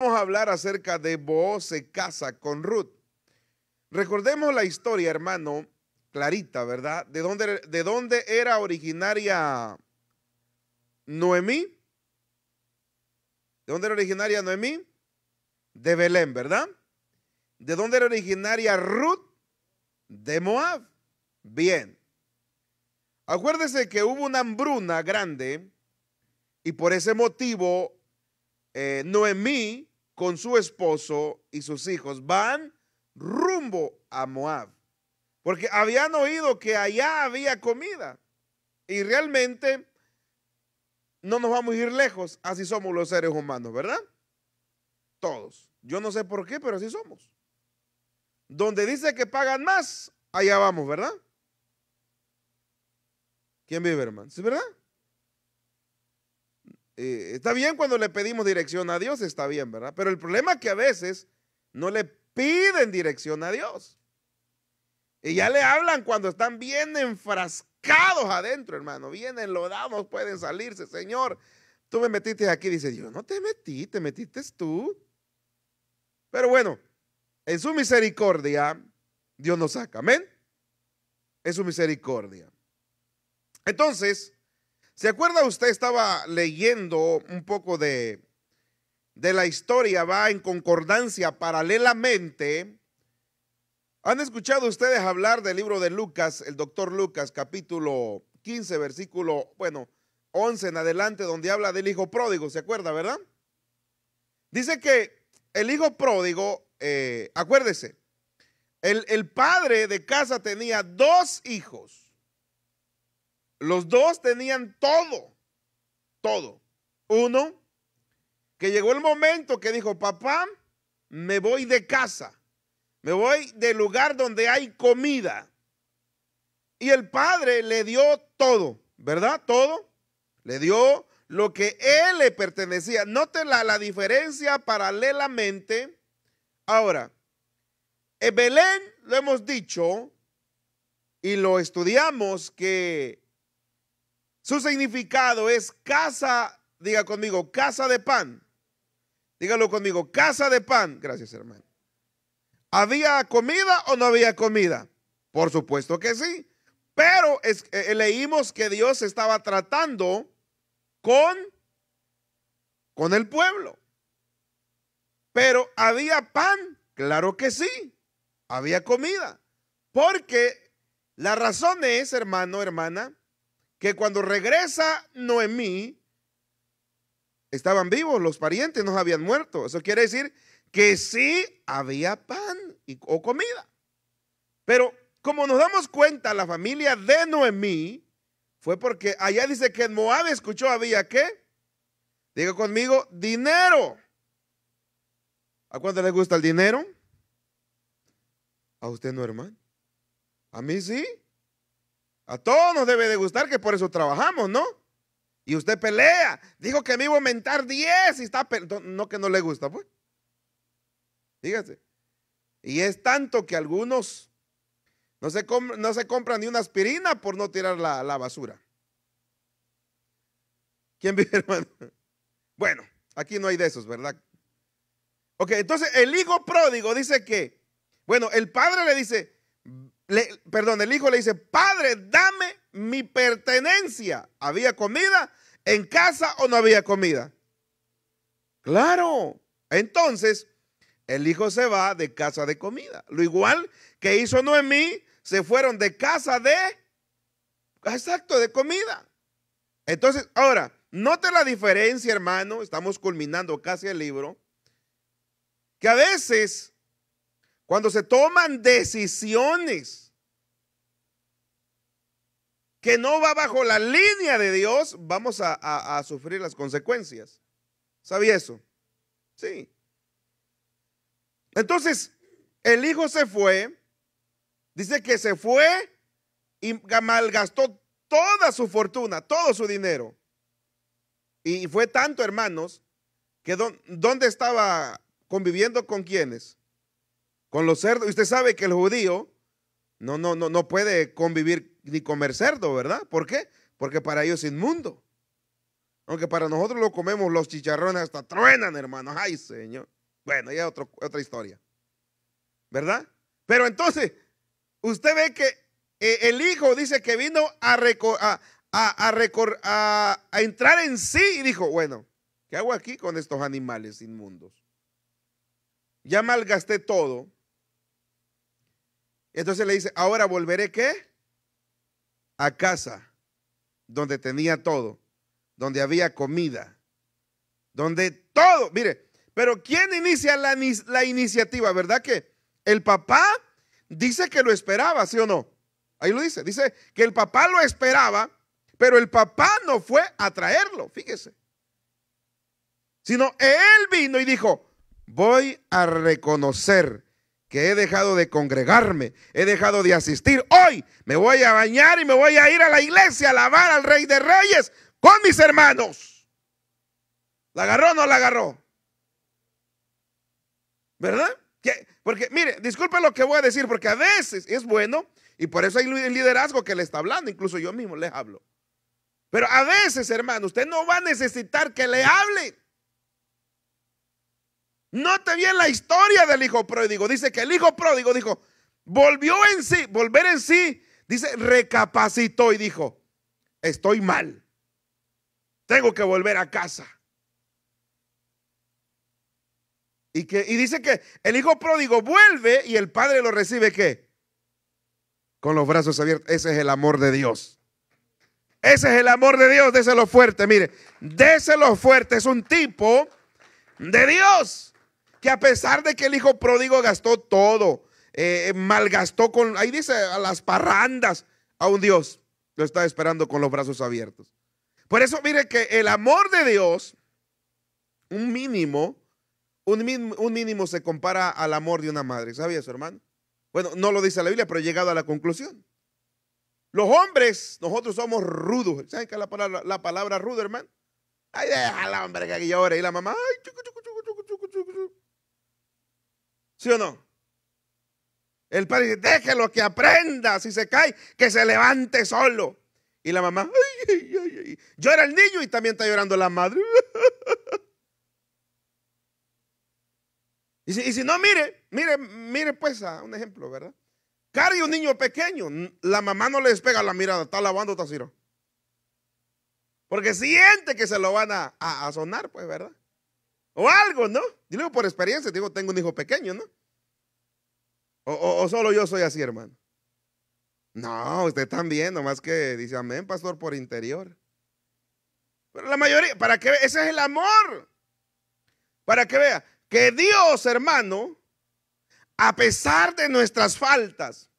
Vamos a hablar acerca de Boaz se casa con Ruth. Recordemos la historia, hermano, clarita, ¿verdad? ¿De dónde, de dónde era originaria Noemí? ¿De dónde era originaria Noemí? De Belén, ¿verdad? ¿De dónde era originaria Ruth? De Moab. Bien. Acuérdese que hubo una hambruna grande y por ese motivo eh, Noemí con su esposo y sus hijos van rumbo a Moab, porque habían oído que allá había comida. Y realmente no nos vamos a ir lejos, así somos los seres humanos, ¿verdad? Todos. Yo no sé por qué, pero así somos. Donde dice que pagan más, allá vamos, ¿verdad? ¿Quién vive, hermano? ¿Sí, verdad? Eh, está bien cuando le pedimos dirección a Dios, está bien, ¿verdad? Pero el problema es que a veces no le piden dirección a Dios. Y ya le hablan cuando están bien enfrascados adentro, hermano. vienen, lo damos, pueden salirse. Señor, tú me metiste aquí. Dice, Dios, no te metí, te metiste tú. Pero bueno, en su misericordia, Dios nos saca. Amén. En su misericordia. Entonces, ¿Se acuerda usted? Estaba leyendo un poco de, de la historia, va en concordancia paralelamente. ¿Han escuchado ustedes hablar del libro de Lucas, el doctor Lucas, capítulo 15, versículo, bueno, 11 en adelante, donde habla del hijo pródigo? ¿Se acuerda, verdad? Dice que el hijo pródigo, eh, acuérdese, el, el padre de casa tenía dos hijos. Los dos tenían todo, todo. Uno, que llegó el momento que dijo, papá, me voy de casa, me voy del lugar donde hay comida. Y el padre le dio todo, ¿verdad? Todo. Le dio lo que él le pertenecía. Noten la, la diferencia paralelamente. Ahora, en Belén lo hemos dicho y lo estudiamos que su significado es casa, diga conmigo, casa de pan. Dígalo conmigo, casa de pan. Gracias, hermano. ¿Había comida o no había comida? Por supuesto que sí. Pero eh, eh, leímos que Dios estaba tratando con, con el pueblo. Pero ¿había pan? Claro que sí. Había comida. Porque la razón es, hermano, hermana, que cuando regresa Noemí, estaban vivos, los parientes no habían muerto. Eso quiere decir que sí había pan o comida. Pero como nos damos cuenta, la familia de Noemí fue porque allá dice que en Moab escuchó había qué. Diga conmigo, dinero. ¿A cuánto le gusta el dinero? ¿A usted no, hermano? ¿A mí sí? A todos nos debe de gustar que por eso trabajamos, ¿no? Y usted pelea. Dijo que me iba a aumentar 10 y está... No que no le gusta, pues. Fíjese. Y es tanto que algunos no se, no se compran ni una aspirina por no tirar la, la basura. ¿Quién vive, hermano? Bueno, aquí no hay de esos, ¿verdad? Ok, entonces el hijo pródigo dice que, bueno, el padre le dice, perdón, el hijo le dice, padre, dame mi pertenencia. ¿Había comida en casa o no había comida? Claro. Entonces, el hijo se va de casa de comida. Lo igual que hizo Noemí, se fueron de casa de... Exacto, de comida. Entonces, ahora, note la diferencia, hermano, estamos culminando casi el libro, que a veces cuando se toman decisiones que no va bajo la línea de Dios, vamos a, sufrir las consecuencias. ¿Sabía eso? Sí. Entonces, el hijo se fue, dice que se fue y malgastó toda su fortuna, todo su dinero. Y fue tanto, hermanos, que ¿dónde estaba conviviendo con quiénes? con los cerdos. Usted sabe que el judío no, no, no, no puede convivir ni comer cerdo, ¿verdad? ¿Por qué? Porque para ellos es inmundo. Aunque para nosotros lo comemos, los chicharrones hasta truenan, hermanos. Ay, Señor. Bueno, ya es otra historia. ¿Verdad? Pero entonces, usted ve que eh, el hijo dice que vino a, a, a, a, entrar en sí y dijo, bueno, ¿qué hago aquí con estos animales inmundos? Ya malgasté todo, entonces le dice, ahora volveré qué? A casa, donde tenía todo, donde había comida, donde todo, mire, pero ¿quién inicia la, iniciativa? ¿Verdad que el papá dice que lo esperaba, sí o no? Ahí lo dice, dice que el papá lo esperaba, pero el papá no fue a traerlo, fíjese. Sino él vino y dijo, voy a reconocer que he dejado de congregarme, he dejado de asistir. Hoy me voy a bañar y me voy a ir a la iglesia a alabar al Rey de Reyes con mis hermanos. ¿La agarró o no la agarró? ¿Verdad? Porque, mire, disculpe lo que voy a decir, porque a veces es bueno, y por eso hay liderazgo que le está hablando, incluso yo mismo les hablo. Pero a veces, hermano, usted no va a necesitar que le hable. Note bien la historia del hijo pródigo. Dice que el hijo pródigo dijo, volvió en sí, volver en sí. Dice, recapacitó y dijo, estoy mal. Tengo que volver a casa. Y, que, y dice que el hijo pródigo vuelve y el padre lo recibe ¿qué? Con los brazos abiertos. Ese es el amor de Dios. Ese es el amor de Dios. Déselo fuerte, mire. Déselo fuerte. Es un tipo de Dios que a pesar de que el hijo pródigo gastó todo, eh, malgastó con, ahí dice, a las parrandas, a un Dios lo está esperando con los brazos abiertos. Por eso mire que el amor de Dios, un mínimo, un mínimo, se compara al amor de una madre. ¿Sabía eso, hermano? Bueno, no lo dice la Biblia, pero he llegado a la conclusión. Los hombres, nosotros somos rudos. ¿Saben qué es la palabra, rudo, hermano? Ay, déjala, hombre, que llore. Y la mamá, ay, chucu, chucu ¿Sí o no? El padre dice, déjelo que aprenda, si se cae, que se levante solo. Y la mamá, ay, yo era el niño y también está llorando la madre. y, si, no, mire, mire, mire pues a un ejemplo, ¿verdad? Cargue un niño pequeño, la mamá no le despega la mirada, está lavando taciro. Porque siente que se lo van a, a sonar, pues, ¿verdad? O algo, ¿no? Digo por experiencia, digo, tengo un hijo pequeño, ¿no? O, solo yo soy así, hermano. No, usted también, nomás que dice amén, pastor, por interior. Pero la mayoría, para que vea, ese es el amor. Para que vea que Dios, hermano, a pesar de nuestras faltas,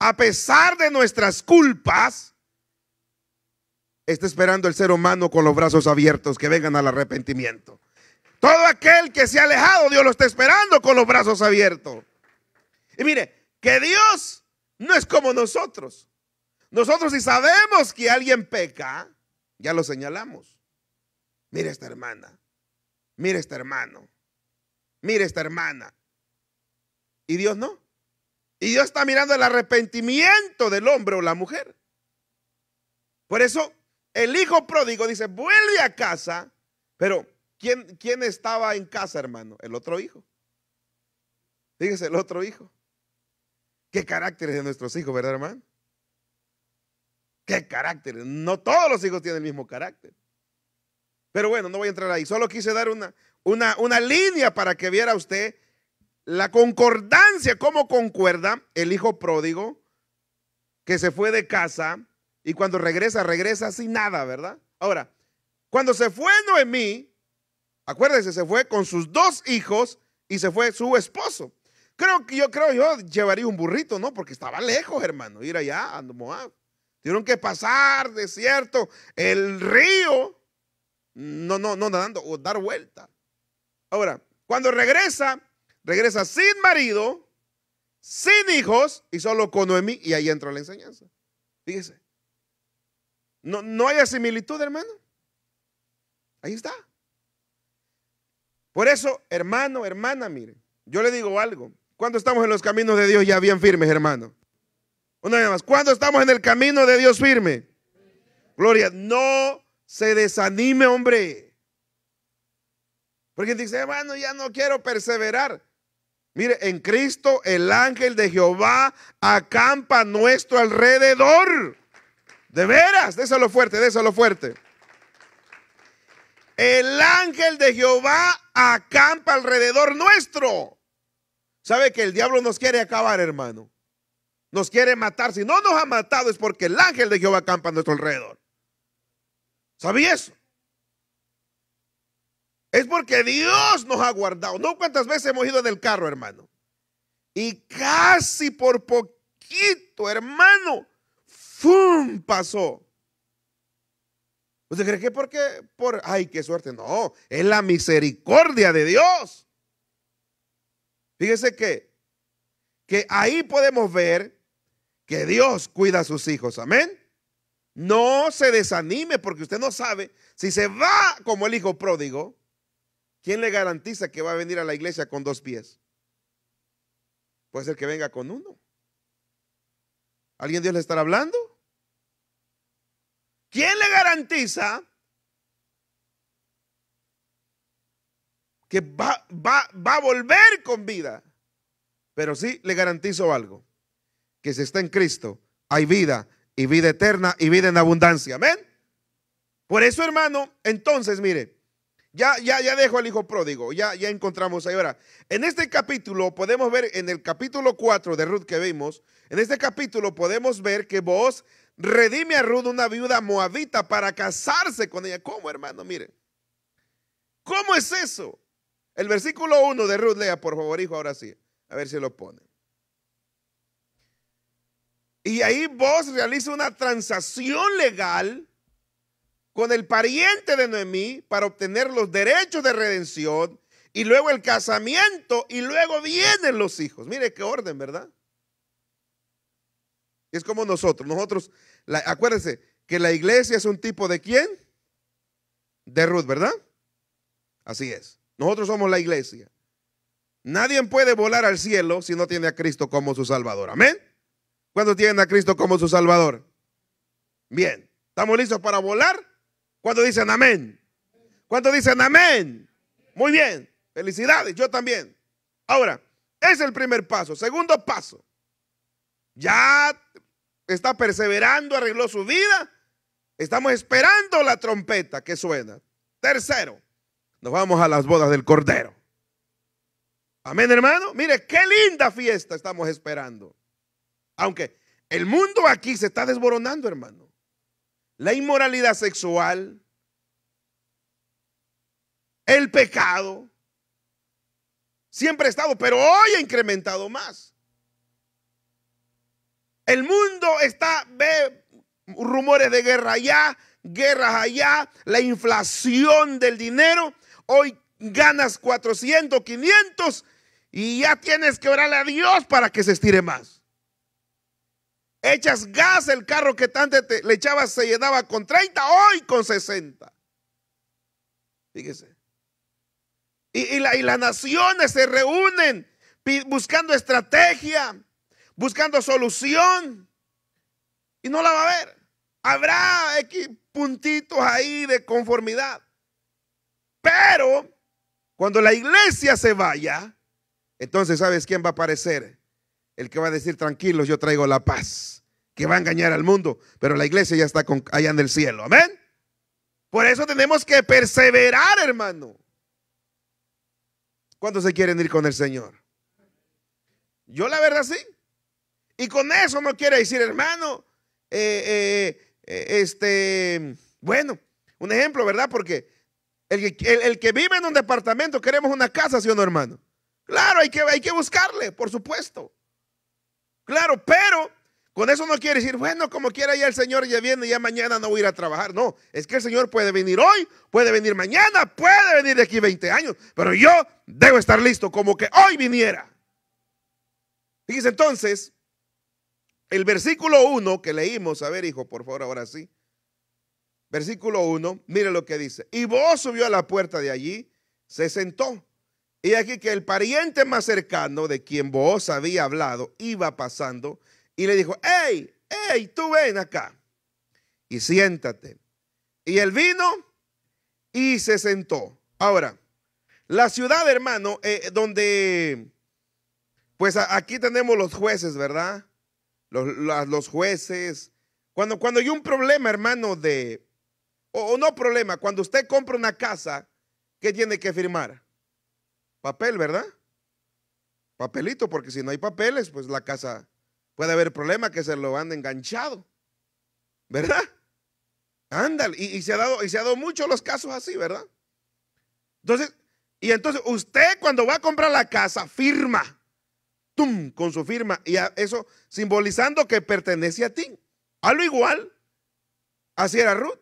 a pesar de nuestras culpas, está esperando el ser humano con los brazos abiertos que vengan al arrepentimiento. Todo aquel que se ha alejado, Dios lo está esperando con los brazos abiertos. Y mire, que Dios no es como nosotros. Nosotros si sabemos que alguien peca, ya lo señalamos. Mire esta hermana, mire este hermano, mire esta hermana. Y Dios no. Y Dios está mirando el arrepentimiento del hombre o la mujer. Por eso el hijo pródigo dice, vuelve a casa, pero ¿Quién, estaba en casa, hermano? El otro hijo. Fíjese, el otro hijo. Qué caracteres de nuestros hijos, ¿verdad, hermano? Qué carácter? No todos los hijos tienen el mismo carácter. Pero bueno, no voy a entrar ahí. Solo quise dar una, una, una línea para que viera usted la concordancia, cómo concuerda el hijo pródigo que se fue de casa y cuando regresa, regresa sin nada, ¿verdad? Ahora, cuando se fue Noemí, Acuérdense, se fue con sus dos hijos y se fue su esposo. Creo que yo creo yo llevaría un burrito, ¿no? Porque estaba lejos, hermano, ir allá a Moab. Tuvieron que pasar desierto, el río. No, no, no nadando o dar vuelta. Ahora, cuando regresa, regresa sin marido, sin hijos y solo con Noemí y ahí entra la enseñanza. Fíjese. No, no hay similitud, hermano. Ahí está. Por eso, hermano, hermana, mire, yo le digo algo. Cuando estamos en los caminos de Dios ya bien firmes, hermano? Una vez más, Cuando estamos en el camino de Dios firme? Gloria, no se desanime, hombre. Porque dice, hermano, ya no quiero perseverar. Mire, en Cristo el ángel de Jehová acampa a nuestro alrededor. De veras, déselo fuerte, déselo fuerte. El ángel de Jehová acampa alrededor nuestro. ¿Sabe que el diablo nos quiere acabar, hermano? Nos quiere matar. Si no nos ha matado es porque el ángel de Jehová acampa a nuestro alrededor. ¿Sabía eso? Es porque Dios nos ha guardado. ¿No cuántas veces hemos ido en el carro, hermano? Y casi por poquito, hermano, ¡fum! pasó. ¿Usted cree que porque por ay, qué suerte? No, es la misericordia de Dios. Fíjese que que ahí podemos ver que Dios cuida a sus hijos. Amén. No se desanime porque usted no sabe si se va como el hijo pródigo, ¿quién le garantiza que va a venir a la iglesia con dos pies? Puede ser que venga con uno. ¿Alguien Dios le estará hablando? ¿Quién le garantiza que va, a volver con vida? Pero sí le garantizo algo, que si está en Cristo hay vida y vida eterna y vida en abundancia. Amén. Por eso, hermano, entonces, mire, ya, ya, ya dejo al hijo pródigo, ya, ya encontramos ahí. Ahora, en este capítulo podemos ver, en el capítulo 4 de Ruth que vimos, en este capítulo podemos ver que vos redime a Ruth, una viuda moabita, para casarse con ella. ¿Cómo, hermano? Mire, ¿Cómo es eso? El versículo 1 de Ruth, lea por favor, hijo, ahora sí. A ver si lo pone. Y ahí vos realiza una transacción legal con el pariente de Noemí para obtener los derechos de redención y luego el casamiento y luego vienen los hijos. Mire qué orden, ¿verdad? Es como nosotros. Nosotros acuérdense que la iglesia es un tipo de quién? De Ruth, ¿verdad? Así es. Nosotros somos la iglesia. Nadie puede volar al cielo si no tiene a Cristo como su Salvador. Amén. ¿Cuándo tienen a Cristo como su Salvador? Bien. ¿Estamos listos para volar? ¿Cuándo dicen amén? ¿Cuándo dicen amén? Muy bien. Felicidades, yo también. Ahora, es el primer paso. Segundo paso. Ya está perseverando, arregló su vida. Estamos esperando la trompeta que suena. Tercero, nos vamos a las bodas del Cordero. Amén, hermano. Mire, qué linda fiesta estamos esperando. Aunque el mundo aquí se está desboronando, hermano. La inmoralidad sexual, el pecado, siempre ha estado, pero hoy ha incrementado más. El mundo está, ve rumores de guerra allá, guerras allá, la inflación del dinero. Hoy ganas 400, 500 y ya tienes que orarle a Dios para que se estire más. Echas gas, el carro que tanto le echabas se llenaba con 30, hoy con 60. Fíjese. Y, y las naciones se reúnen buscando estrategia buscando solución y no la va a ver. Habrá X puntitos ahí de conformidad. Pero cuando la iglesia se vaya, entonces ¿sabes quién va a aparecer? El que va a decir, tranquilos, yo traigo la paz, que va a engañar al mundo, pero la iglesia ya está allá en el cielo. Amén. Por eso tenemos que perseverar, hermano. ¿Cuántos se quieren ir con el Señor? Yo la verdad sí. Y con eso no quiere decir, hermano, eh, eh, eh, este, bueno, un ejemplo, ¿verdad? Porque el, que vive en un departamento queremos una casa, ¿sí o no, hermano? Claro, hay que, hay que buscarle, por supuesto. Claro, pero con eso no quiere decir, bueno, como quiera ya el Señor ya viene, ya mañana no voy a ir a trabajar. No, es que el Señor puede venir hoy, puede venir mañana, puede venir de aquí 20 años, pero yo debo estar listo como que hoy viniera. Fíjense entonces, el versículo 1 que leímos, a ver hijo, por favor, ahora sí. Versículo 1, mire lo que dice. Y vos subió a la puerta de allí, se sentó. Y aquí que el pariente más cercano de quien vos había hablado iba pasando y le dijo, hey, hey, tú ven acá y siéntate. Y él vino y se sentó. Ahora, la ciudad, hermano, eh, donde, pues aquí tenemos los jueces, ¿verdad? los, jueces. Cuando, cuando hay un problema, hermano, de, o, no problema, cuando usted compra una casa, ¿qué tiene que firmar? Papel, ¿verdad? Papelito, porque si no hay papeles, pues la casa puede haber problema que se lo han enganchado, ¿verdad? Ándale, y, se ha dado, y se ha dado mucho los casos así, ¿verdad? Entonces, y entonces usted cuando va a comprar la casa, firma con su firma. Y eso simbolizando que pertenece a ti. A lo igual, así era Ruth.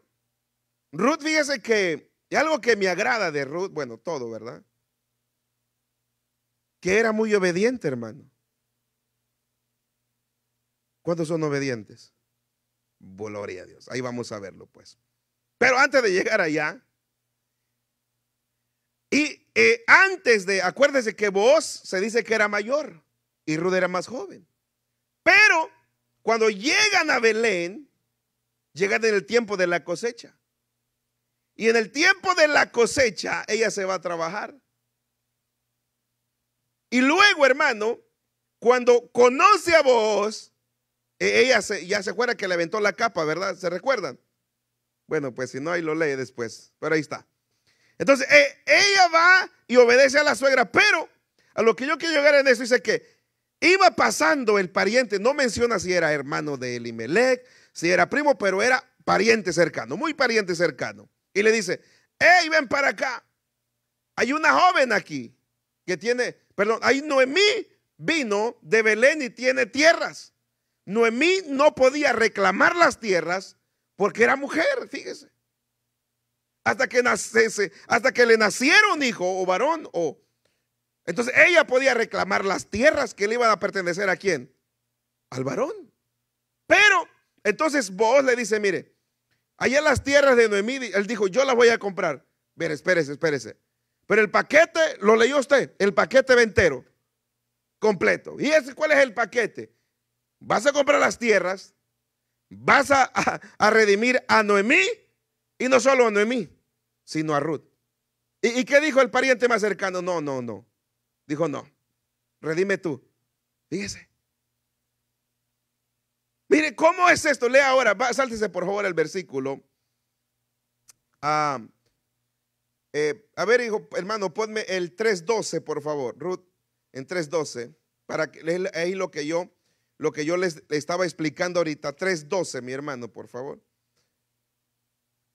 Ruth, fíjese que y algo que me agrada de Ruth, bueno, todo, ¿verdad? Que era muy obediente, hermano. ¿Cuántos son obedientes? Gloria a Dios. Ahí vamos a verlo, pues. Pero antes de llegar allá, y eh, antes de, acuérdese que vos se dice que era mayor y Ruth era más joven. Pero cuando llegan a Belén, llegan en el tiempo de la cosecha. Y en el tiempo de la cosecha, ella se va a trabajar. Y luego, hermano, cuando conoce a vos, e-, ella se, ya se acuerda que le aventó la capa, ¿verdad? ¿Se recuerdan? Bueno, pues si no, ahí lo lee después, pero ahí está. Entonces, e-, ella va y obedece a la suegra, pero a lo que yo quiero llegar en eso dice que Iba pasando el pariente, no menciona si era hermano de Elimelech, si era primo, pero era pariente cercano, muy pariente cercano. Y le dice, hey, ven para acá. Hay una joven aquí que tiene, perdón, ahí Noemí vino de Belén y tiene tierras. Noemí no podía reclamar las tierras porque era mujer, fíjese. Hasta que, nacese, hasta que le nacieron hijo o varón o entonces ella podía reclamar las tierras que le iban a pertenecer a quién? Al varón. Pero entonces vos le dice, mire, allá las tierras de Noemí, él dijo, yo las voy a comprar. Mire, espérese, espérese. Pero el paquete, lo leyó usted, el paquete ventero, completo. ¿Y ese cuál es el paquete? Vas a comprar las tierras, vas a, redimir a Noemí, y no solo a Noemí, sino a Ruth. ¿Y qué dijo el pariente más cercano? No, no, no. Dijo, no, redime tú. Fíjese. Mire, ¿cómo es esto? Lea ahora, va, por favor el versículo. Ah, eh, a ver, hijo, hermano, ponme el 3.12, por favor, Ruth, en 3.12, para que ahí lo que yo, lo que yo les, les estaba explicando ahorita. 3.12, mi hermano, por favor.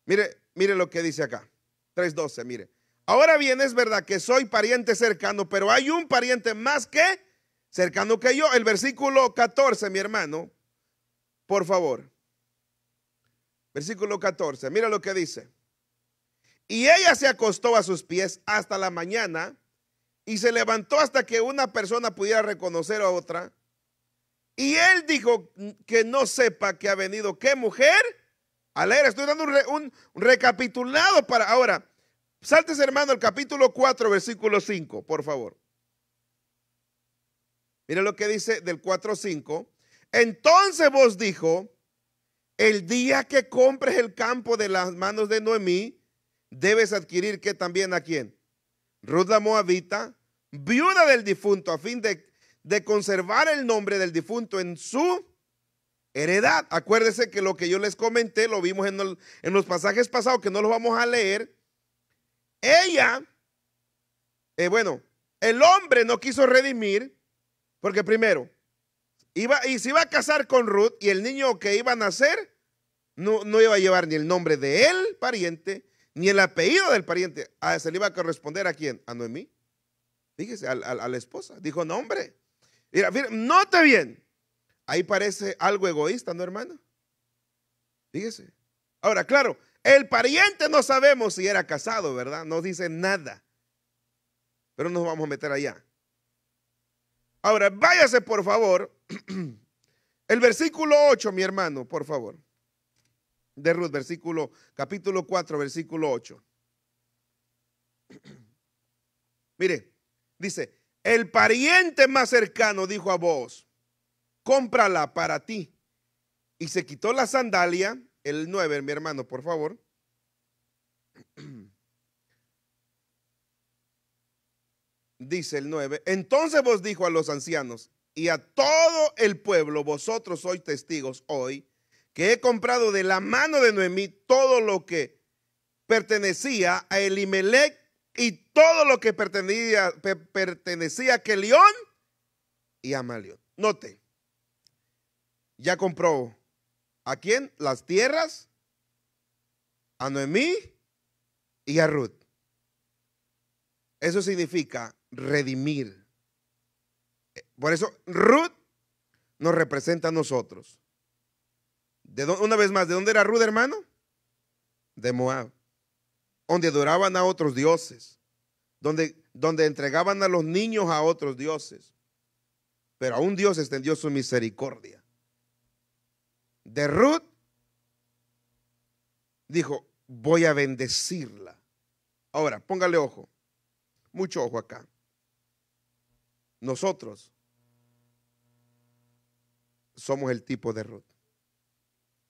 Mire, mire lo que dice acá. 3.12, mire. Ahora bien, es verdad que soy pariente cercano, pero hay un pariente más que cercano que yo. El versículo 14, mi hermano, por favor. Versículo 14, mira lo que dice. Y ella se acostó a sus pies hasta la mañana y se levantó hasta que una persona pudiera reconocer a otra. Y él dijo que no sepa que ha venido qué mujer leer Estoy dando un recapitulado para ahora. Saltes, hermano, el capítulo 4, versículo 5, por favor. Mira lo que dice del 5 Entonces vos dijo, el día que compres el campo de las manos de Noemí, debes adquirir que también a quién. Ruth la Moabita, viuda del difunto, a fin de, de conservar el nombre del difunto en su heredad. Acuérdese que lo que yo les comenté, lo vimos en, en los pasajes pasados, que no los vamos a leer, ella, eh, bueno, el hombre no quiso redimir, porque primero, iba, y se iba a casar con Ruth y el niño que iba a nacer no, no iba a llevar ni el nombre de él, pariente, ni el apellido del pariente. a ah, se le iba a corresponder a quién? A Noemí. Fíjese, a, a, la esposa. Dijo, no, hombre. Mira, note bien. Ahí parece algo egoísta, ¿no, hermano? Fíjese. Ahora, claro, el pariente no sabemos si era casado, ¿verdad? No dice nada. Pero nos vamos a meter allá. Ahora, váyase por favor. El versículo 8, mi hermano, por favor. De Ruth, versículo, capítulo 4, versículo 8. Mire, dice, el pariente más cercano dijo a vos, cómprala para ti. Y se quitó la sandalia el 9, mi hermano, por favor. Dice el 9. Entonces vos dijo a los ancianos y a todo el pueblo, vosotros sois testigos hoy, que he comprado de la mano de Noemí todo lo que pertenecía a Elimelech y todo lo que pertenecía, pertenecía a Kelión y a Malión. Note, ya compró ¿A quién? Las tierras, a Noemí y a Ruth. Eso significa redimir. Por eso Ruth nos representa a nosotros. una vez más, ¿de dónde era Ruth, hermano? De Moab. Donde adoraban a otros dioses. Donde, donde entregaban a los niños a otros dioses. Pero a un Dios extendió su misericordia de Ruth, dijo, voy a bendecirla. Ahora, póngale ojo, mucho ojo acá. Nosotros somos el tipo de Ruth,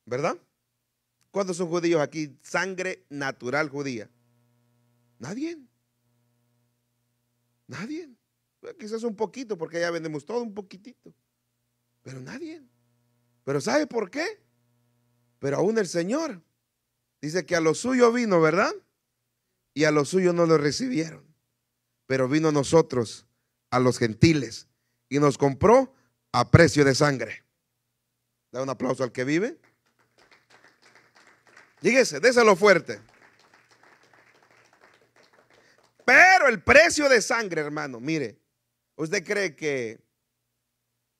¿verdad? ¿Cuántos son judíos aquí? Sangre natural judía. Nadie. Nadie. quizás un poquito, porque allá vendemos todo un poquitito. Pero nadie. Pero ¿sabe por qué? Pero aún el Señor dice que a lo suyo vino, ¿verdad? Y a lo suyo no lo recibieron. Pero vino a nosotros, a los gentiles, y nos compró a precio de sangre. Da un aplauso al que vive. Dígase, déselo fuerte. Pero el precio de sangre, hermano, mire, ¿usted cree que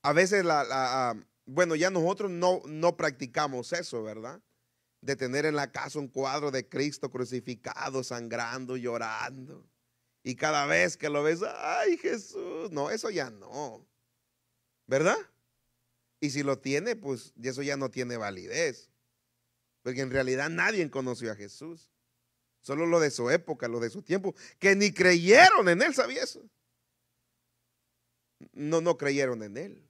a veces la, ah, bueno, ya nosotros no, no practicamos eso, ¿verdad? De tener en la casa un cuadro de Cristo crucificado, sangrando, llorando. Y cada vez que lo ves, ay Jesús, no, eso ya no. ¿Verdad? Y si lo tiene, pues eso ya no tiene validez. Porque en realidad nadie conoció a Jesús. Solo lo de su época, lo de su tiempo, que ni creyeron en Él, ¿sabía eso? No, no creyeron en Él.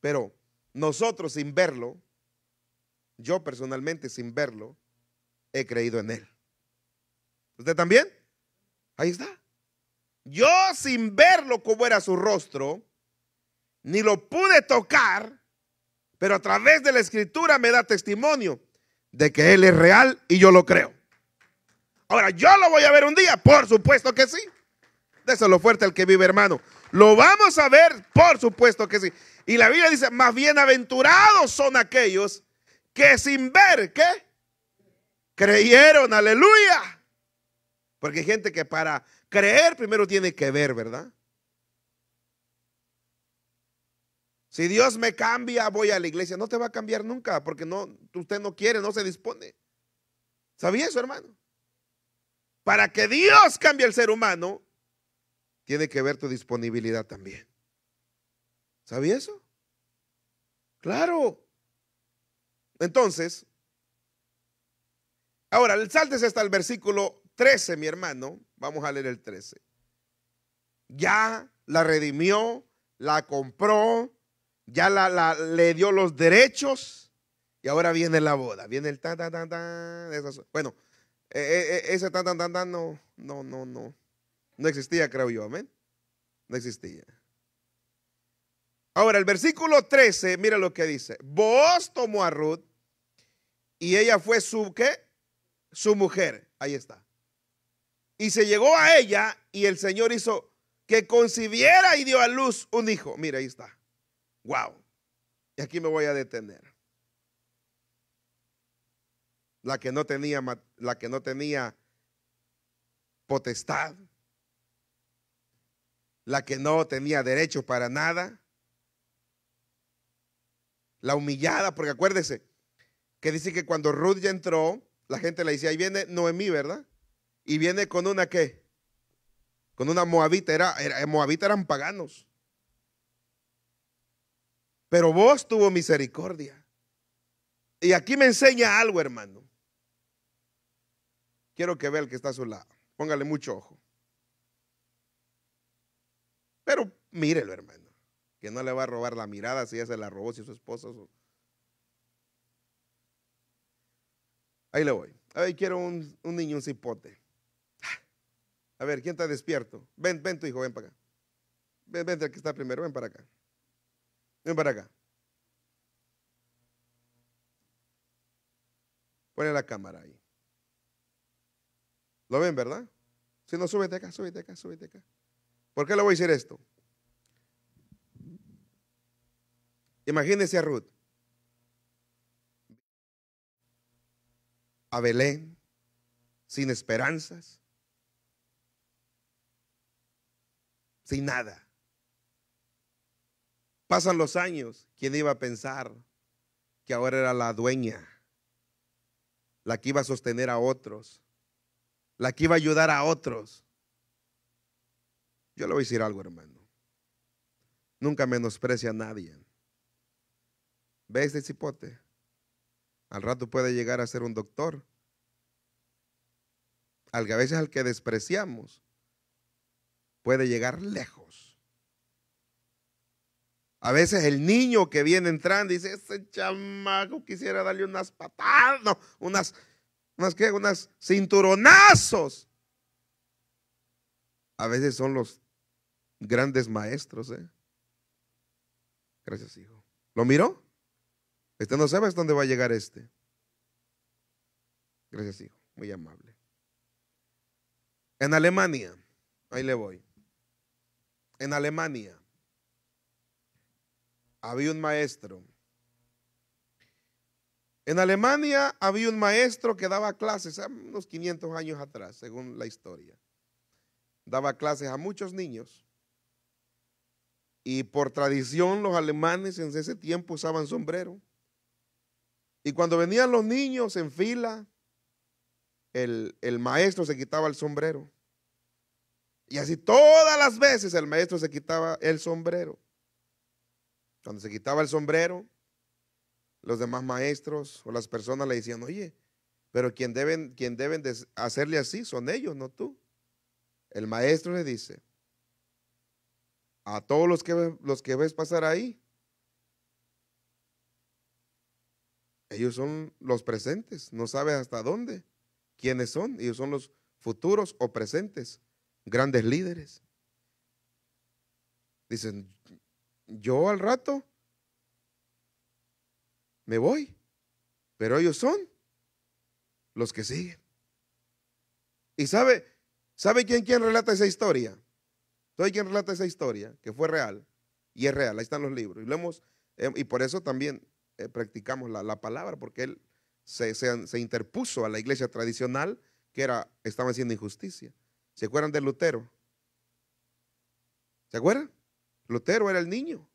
Pero nosotros sin verlo, yo personalmente sin verlo, he creído en Él. ¿Usted también? Ahí está. Yo sin verlo como era su rostro, ni lo pude tocar, pero a través de la escritura me da testimonio de que Él es real y yo lo creo. Ahora, ¿yo lo voy a ver un día? Por supuesto que sí. lo fuerte al que vive, hermano. Lo vamos a ver, por supuesto que sí. Y la Biblia dice, más bienaventurados son aquellos que sin ver, ¿qué? Creyeron, aleluya. Porque hay gente que para creer primero tiene que ver, ¿verdad? Si Dios me cambia, voy a la iglesia. No te va a cambiar nunca porque no, usted no quiere, no se dispone. ¿Sabía eso, hermano? Para que Dios cambie al ser humano, tiene que ver tu disponibilidad también. ¿Sabía eso? Claro. Entonces, ahora, el saltes hasta el versículo 13, mi hermano. Vamos a leer el 13. Ya la redimió, la compró, ya le dio los derechos y ahora viene la boda. Viene el tan, tan, tan, tan. bueno, e, e, e, ese tan, tan, tan, tan no, no, no, no. No existía, creo yo, amén. No existía. Ahora, el versículo 13, mira lo que dice. Vos tomó a Ruth y ella fue su, que Su mujer. Ahí está. Y se llegó a ella y el Señor hizo que concibiera y dio a luz un hijo. Mira, ahí está. Wow. Y aquí me voy a detener. La que no tenía, la que no tenía potestad, la que no tenía derecho para nada, la humillada, porque acuérdese que dice que cuando Ruth ya entró, la gente le decía, ahí viene Noemí, ¿verdad? Y viene con una qué? Con una moabita, era, era eh, moabita eran paganos. Pero vos tuvo misericordia. Y aquí me enseña algo, hermano. Quiero que vea el que está a su lado. Póngale mucho ojo. Pero mírelo, hermano no le va a robar la mirada si ella se la robó, si su esposo Ahí le voy. A ver, quiero un, un niño, un cipote. Ah, a ver, ¿quién está despierto? Ven, ven tu hijo, ven para acá. Ven, ven, el que está primero, ven para acá. Ven para acá. Pone la cámara ahí. ¿Lo ven, verdad? Si no, súbete acá, súbete acá, súbete acá. ¿Por qué le voy a decir esto? Imagínese a Ruth. A Belén, sin esperanzas, sin nada. Pasan los años, ¿quién iba a pensar que ahora era la dueña, la que iba a sostener a otros, la que iba a ayudar a otros? Yo le voy a decir algo, hermano. Nunca menosprecia a nadie. ¿Ves ese cipote. Al rato puede llegar a ser un doctor. a veces al que despreciamos puede llegar lejos. A veces el niño que viene entrando dice, ese chamaco quisiera darle unas patadas, unas, unas, que unas cinturonazos. A veces son los grandes maestros. ¿eh? Gracias, hijo. ¿Lo miró? ¿Usted no sabes dónde va a llegar este. Gracias, hijo. Muy amable. En Alemania, ahí le voy. En Alemania había un maestro. En Alemania había un maestro que daba clases, ah, unos 500 años atrás, según la historia. Daba clases a muchos niños. Y por tradición los alemanes en ese tiempo usaban sombrero. Y cuando venían los niños en fila, el, maestro se quitaba el sombrero. Y así todas las veces el maestro se quitaba el sombrero. Cuando se quitaba el sombrero, los demás maestros o las personas le decían, oye, pero quien deben, deben hacerle así son ellos, no tú. El maestro le dice, a todos los que, los que ves pasar ahí, ellos son los presentes, no sabes hasta dónde, quiénes son, ellos son los futuros o presentes, grandes líderes. Dicen, yo al rato me voy, pero ellos son los que siguen. ¿Y sabe, sabe quién, quién relata esa historia? ¿Sabe quién relata esa historia? Que fue real y es real, ahí están los libros. Y, eh, y por eso también eh, practicamos la, palabra, porque él se, interpuso a la iglesia tradicional que era, estaba haciendo injusticia. ¿Se acuerdan de Lutero? ¿Se acuerdan? Lutero era el niño.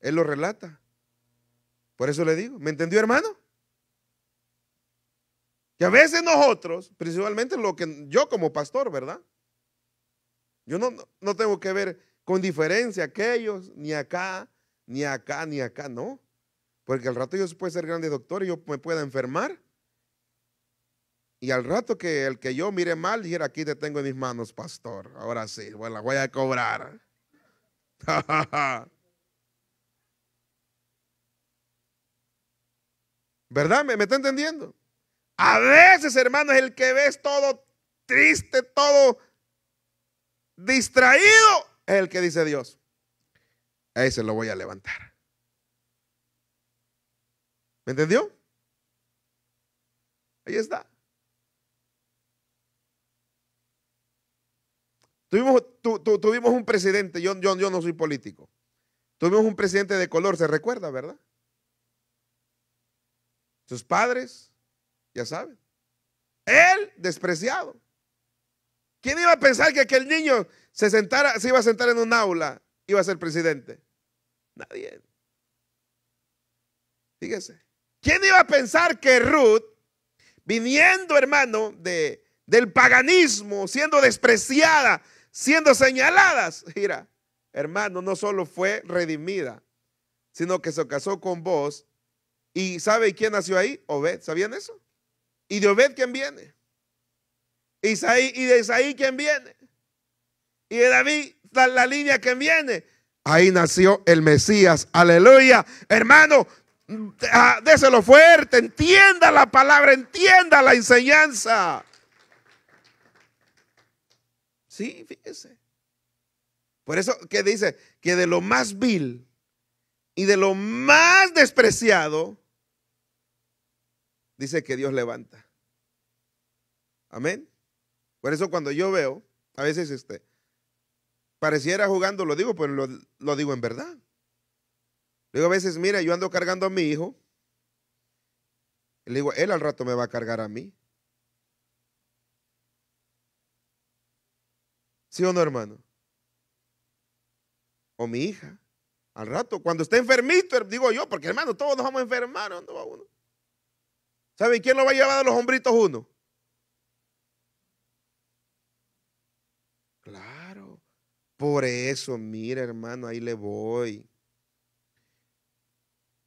Él lo relata. Por eso le digo, ¿me entendió hermano? Que a veces nosotros, principalmente lo que yo como pastor, ¿verdad? Yo no, no tengo que ver con diferencia aquellos, ni acá, ni acá, ni acá, no. Porque al rato yo puedo ser grande doctor y yo me pueda enfermar. Y al rato que el que yo mire mal dijera, aquí te tengo en mis manos, pastor. Ahora sí, bueno, pues, la voy a cobrar. ¿Verdad? ¿Me, ¿Me está entendiendo? A veces, hermanos, el que ves todo triste, todo distraído, es el que dice Dios. Ahí ese lo voy a levantar. ¿Me entendió? Ahí está. Tuvimos, un presidente, yo, no soy político. Tuvimos un presidente de color, se recuerda, ¿verdad? Sus padres, ya saben. Él despreciado. ¿Quién iba a pensar que aquel niño se, sentara, se iba a sentar en un aula, iba a ser presidente? Nadie. Fíjese. ¿Quién iba a pensar que Ruth, viniendo hermano de, del paganismo, siendo despreciada, siendo señaladas, mira, hermano, no solo fue redimida, sino que se casó con vos. ¿Y sabe quién nació ahí? Obed, ¿sabían eso? ¿Y de Obed quién viene? Isaí, ¿Y de Isaí quién viene? ¿Y de David la, la línea quién viene? Ahí nació el Mesías. Aleluya. Hermano, Ah, déselo fuerte, entienda la palabra, entienda la enseñanza. Sí, fíjese. Por eso que dice que de lo más vil y de lo más despreciado, dice que Dios levanta. Amén. Por eso cuando yo veo, a veces este, pareciera jugando, lo digo, pero lo digo en verdad. Le digo a veces, mira, yo ando cargando a mi hijo. Le digo, él al rato me va a cargar a mí. ¿Sí o no, hermano? O mi hija. Al rato, cuando esté enfermito, digo yo, porque hermano, todos nos vamos a enfermar. ¿Dónde va uno? ¿Saben quién lo va a llevar a los hombritos uno? Claro. Por eso, mira, hermano, ahí le voy.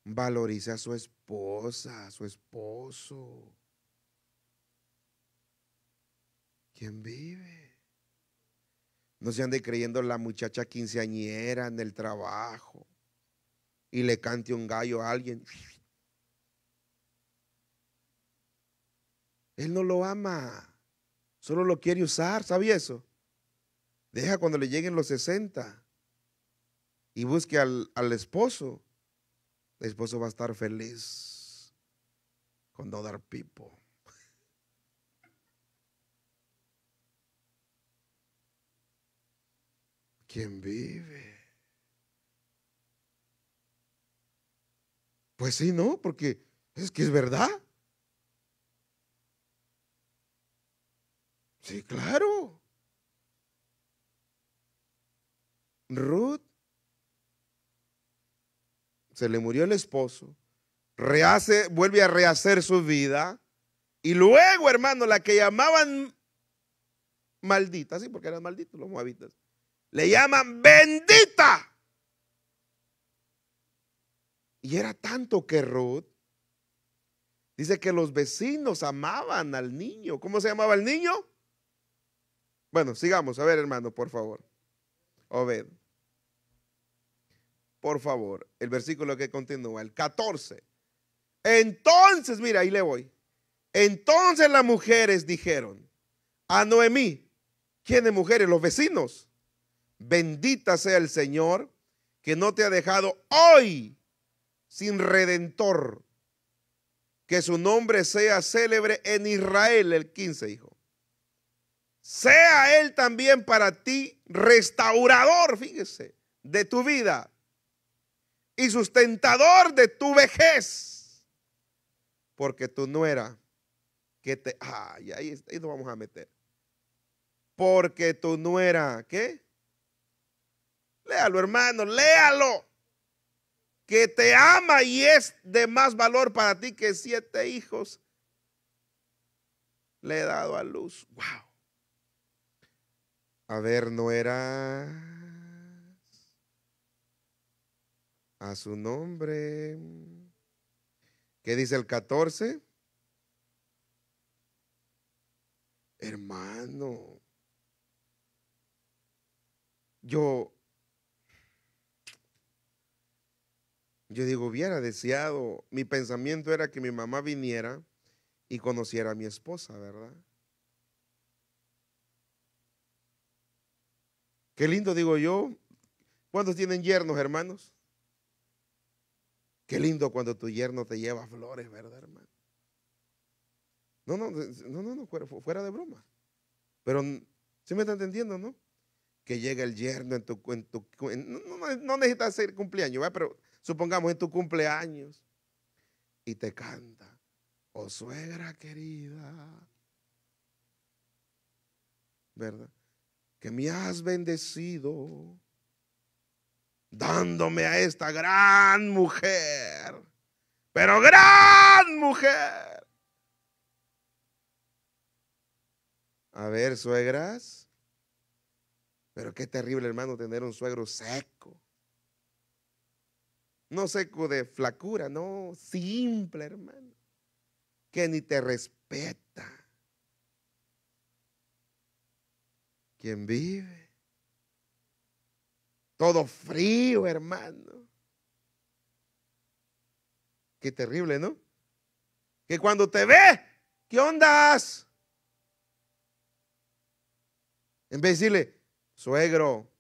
Valorice a su esposa, a su esposo. ¿Quién vive? No se ande creyendo la muchacha quinceañera en el trabajo y le cante un gallo a alguien. Él no lo ama, solo lo quiere usar, ¿Sabe eso? Deja cuando le lleguen los 60 y busque al, al esposo el esposo va a estar feliz con no dar pipo. ¿Quién vive? Pues sí, ¿no? Porque es que es verdad. Sí, claro. Ruth se le murió el esposo, rehace, vuelve a rehacer su vida, y luego, hermano, la que llamaban maldita, sí, porque eran malditos los moabitas, le llaman bendita. Y era tanto que Ruth, dice que los vecinos amaban al niño. ¿Cómo se llamaba el niño? Bueno, sigamos, a ver hermano, por favor. Obed por favor, el versículo que continúa, el 14. Entonces, mira, ahí le voy. Entonces las mujeres dijeron a Noemí, ¿quiénes mujeres? Los vecinos. Bendita sea el Señor que no te ha dejado hoy sin redentor. Que su nombre sea célebre en Israel, el 15, hijo. Sea él también para ti restaurador, fíjese, de tu vida y sustentador de tu vejez. Porque tu nuera que te... Ay, ahí, ahí nos vamos a meter. Porque tu nuera, ¿qué? Léalo, hermano, léalo. Que te ama y es de más valor para ti que siete hijos. Le he dado a luz. Wow. A ver, no era... a su nombre. ¿Qué dice el 14? Hermano, yo, yo digo, hubiera deseado, mi pensamiento era que mi mamá viniera y conociera a mi esposa, ¿verdad? Qué lindo, digo yo. ¿Cuántos tienen yernos, hermanos? Qué lindo cuando tu yerno te lleva flores, ¿verdad, hermano? No, no, no, no, fuera, de broma. Pero, ¿sí me está entendiendo, no? Que llega el yerno en tu... En no, necesitas hacer cumpleaños, ¿verdad? Pero supongamos en tu cumpleaños y te canta, oh suegra querida, ¿verdad? Que me has bendecido dándome a esta gran mujer, pero gran mujer. A ver, suegras, pero qué terrible hermano tener un suegro seco. No seco de flacura, no, simple hermano, que ni te respeta. Quien vive todo frío, hermano. Qué terrible, ¿no? Que cuando te ve, ¿qué ondas? En vez de decirle, suegro,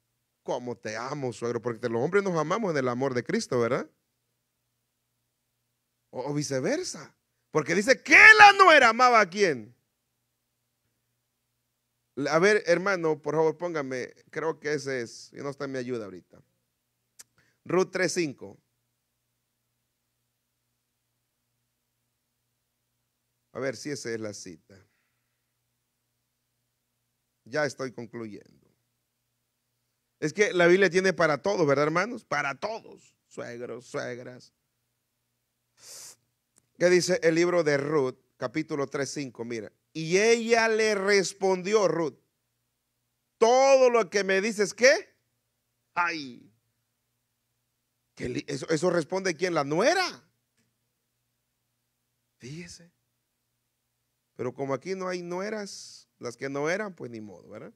¿cómo te amo, suegro? Porque los hombres nos amamos en el amor de Cristo, ¿verdad? O, viceversa. Porque dice que la nuera amaba a quién. A ver, hermano, por favor, póngame. Creo que ese es. no está en mi ayuda ahorita. Ruth 3.5. A ver si esa es la cita. Ya estoy concluyendo. Es que la Biblia tiene para todos, ¿verdad, hermanos? Para todos. Suegros, suegras. ¿Qué dice el libro de Ruth, capítulo 3.5? Mira, y ella le respondió, Ruth, todo lo que me dices, ¿qué? Ay. que eso, eso, responde quién, la nuera. Fíjese. Pero como aquí no hay nueras, las que no eran, pues ni modo, ¿verdad?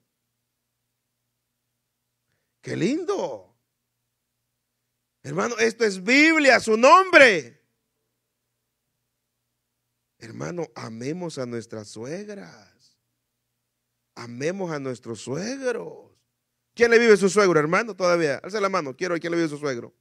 Qué lindo. Hermano, esto es Biblia, su nombre. Hermano, amemos a nuestras suegras. Amemos a nuestros suegros. ¿Quién le vive su suegro, hermano? Todavía. Alza la mano. Quiero ver quién le vive su suegro.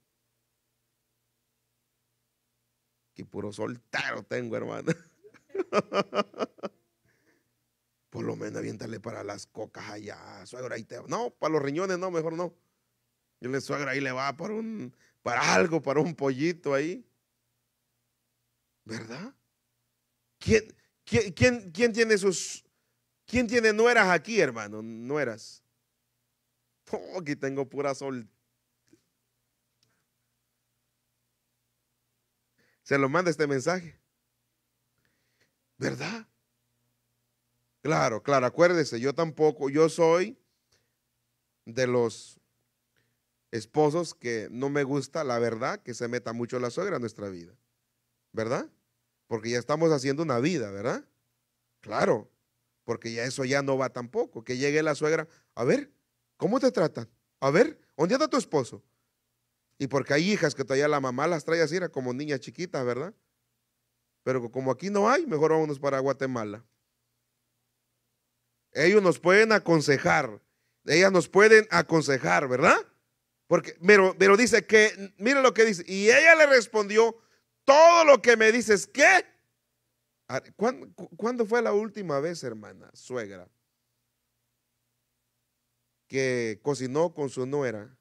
Qué puro soltero tengo, hermano. Por lo menos aviéntale para las cocas allá. Suegro, ahí te No, para los riñones no, mejor no. Yo le suegro ahí le va para un, para algo, para un pollito ahí. ¿Verdad? ¿Quién, tiene sus... ¿Quién tiene nueras aquí, hermano? Nueras. Oh, aquí tengo pura sol. Se lo manda este mensaje. ¿Verdad? Claro, claro, acuérdese, yo tampoco, yo soy de los esposos que no me gusta la verdad que se meta mucho la suegra en nuestra vida, ¿verdad? porque ya estamos haciendo una vida, ¿verdad? Claro, porque ya eso ya no va tampoco. Que llegue la suegra, a ver, ¿cómo te tratan? A ver, ¿dónde está tu esposo? Y porque hay hijas que todavía la mamá las trae así, era como niña chiquita, ¿verdad? Pero como aquí no hay, mejor vámonos para Guatemala. Ellos nos pueden aconsejar, ellas nos pueden aconsejar, ¿verdad? Porque, pero, pero dice que, mire lo que dice, y ella le respondió, todo lo que me dices, ¿qué? ¿Cuándo, fue la última vez, hermana, suegra, que cocinó con su nuera?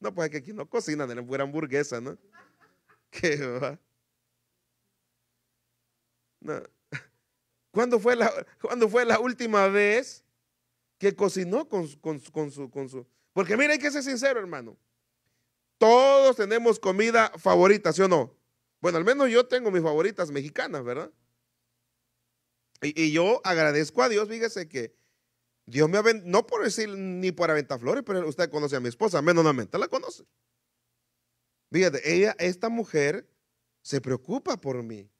No, pues que aquí no cocinan, la pura hamburguesa, ¿no? ¿Qué va? ¿Cuándo fue, la, última vez que cocinó con, su, con su... Porque mira, hay que ser sincero, hermano. Todos tenemos comida favorita, ¿sí o no? Bueno, al menos yo tengo mis favoritas mexicanas, ¿verdad? Y, yo agradezco a Dios, fíjese que Dios me vendido, no por decir ni por aventar flores, pero usted conoce a mi esposa, menos la conoce. Fíjate, ella, esta mujer se preocupa por mí.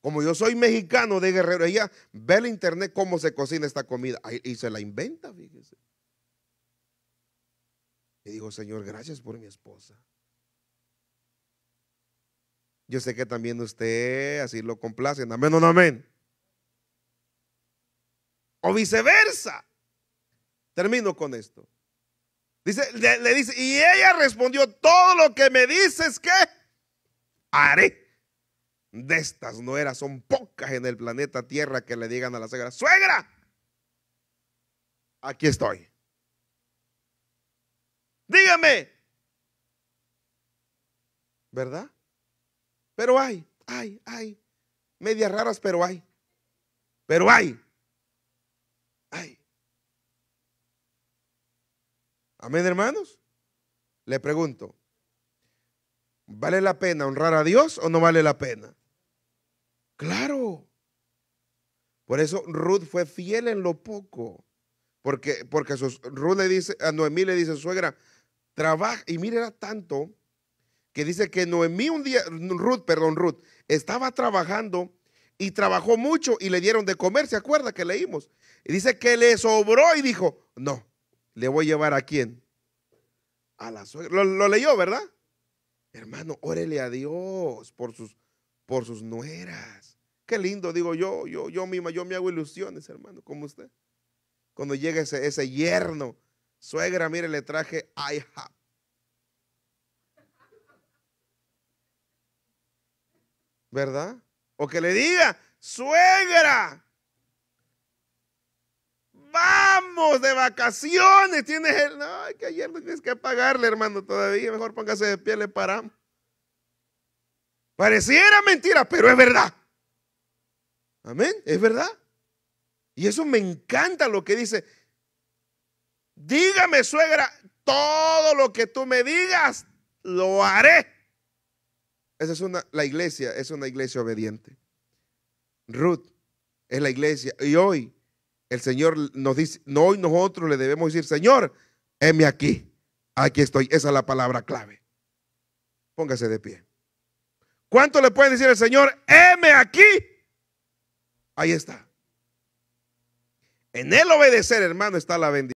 Como yo soy mexicano de guerrero, ella ve en internet cómo se cocina esta comida y se la inventa, fíjese. Y digo, Señor, gracias por mi esposa yo sé que también usted así lo complace. Amén o no amén. O viceversa. Termino con esto. Dice, le, dice, y ella respondió, todo lo que me dices que haré. De estas nueras son pocas en el planeta Tierra que le digan a la suegra, suegra, aquí estoy. Dígame, ¿verdad? Pero hay, hay, hay. Medias raras, pero hay. Pero hay. Hay. Amén, hermanos. Le pregunto, ¿vale la pena honrar a Dios o no vale la pena? Claro. Por eso Ruth fue fiel en lo poco. Porque, porque Ruth le dice, a Noemí le dice, suegra, trabaja, y mira tanto que dice que Noemí un día, Ruth, perdón, Ruth, estaba trabajando y trabajó mucho y le dieron de comer, ¿se acuerda que leímos? Y dice que le sobró y dijo, no, le voy a llevar a quién? A la suegra. Lo, leyó, ¿verdad? Hermano, órele a Dios por sus, por sus nueras. Qué lindo, digo yo, yo, yo misma, yo me hago ilusiones, hermano, como usted. Cuando llega ese, ese yerno, suegra, mire, le traje IHOP. ¿verdad? O que le diga, suegra, vamos de vacaciones, tienes el... No, que ayer no tienes que pagarle, hermano, todavía, mejor póngase de pie, le paramos. Pareciera mentira, pero es verdad. Amén, es verdad. Y eso me encanta lo que dice. Dígame, suegra, todo lo que tú me digas, lo haré. Esa es una, la iglesia es una iglesia obediente. Ruth es la iglesia. Y hoy el Señor nos dice, no, hoy nosotros le debemos decir, Señor, heme aquí, aquí estoy. Esa es la palabra clave. Póngase de pie. ¿Cuánto le puede decir el Señor, heme aquí? Ahí está. En el obedecer, hermano, está la bendición.